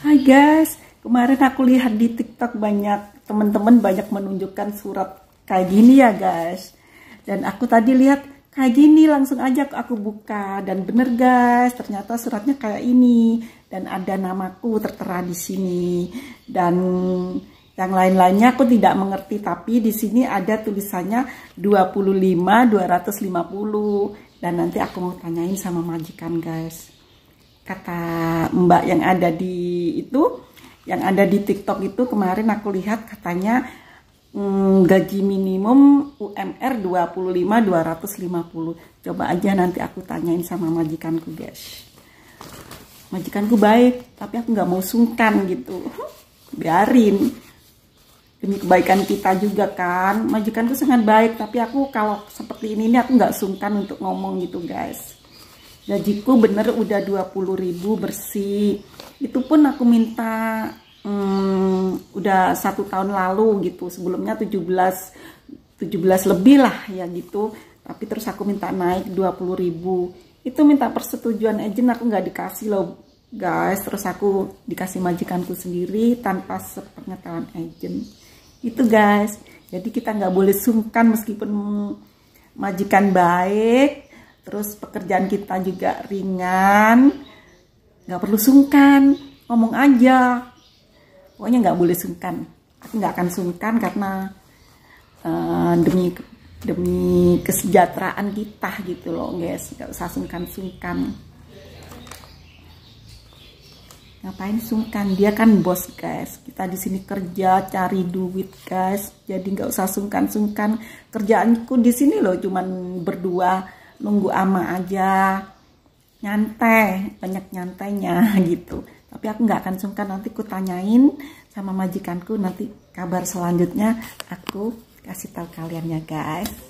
Hai guys, kemarin aku lihat di TikTok banyak teman-teman banyak menunjukkan surat kayak gini ya guys. Dan aku tadi lihat kayak gini langsung aja aku buka dan bener guys, ternyata suratnya kayak ini dan ada namaku tertera di sini. Dan yang lain-lainnya aku tidak mengerti tapi di sini ada tulisannya 25 250 dan nanti aku mau tanyain sama majikan guys kata Mbak yang ada di itu yang ada di TikTok itu kemarin aku lihat katanya hmm, gaji minimum UMR 25 250. Coba aja nanti aku tanyain sama majikanku, guys. Majikanku baik, tapi aku nggak mau sungkan gitu. Biarin. Demi kebaikan kita juga kan. Majikanku sangat baik, tapi aku kalau seperti ini, ini aku nggak sungkan untuk ngomong gitu, guys gajiku bener udah 20 ribu bersih itu pun aku minta hmm, udah satu tahun lalu gitu sebelumnya 17 17 lebih lah ya gitu tapi terus aku minta naik 20 ribu itu minta persetujuan agent aku nggak dikasih loh guys terus aku dikasih majikanku sendiri tanpa sepengetahuan agent itu guys jadi kita nggak boleh sungkan meskipun majikan baik terus pekerjaan kita juga ringan nggak perlu sungkan ngomong aja pokoknya nggak boleh sungkan aku nggak akan sungkan karena uh, demi demi kesejahteraan kita gitu loh guys Gak usah sungkan-sungkan ngapain sungkan dia kan bos guys kita di sini kerja cari duit guys jadi nggak usah sungkan-sungkan kerjaanku di sini loh cuman berdua nunggu ama aja nyantai banyak nyantainya gitu tapi aku nggak akan sungkan nanti ku tanyain sama majikanku nanti kabar selanjutnya aku kasih tahu kalian ya guys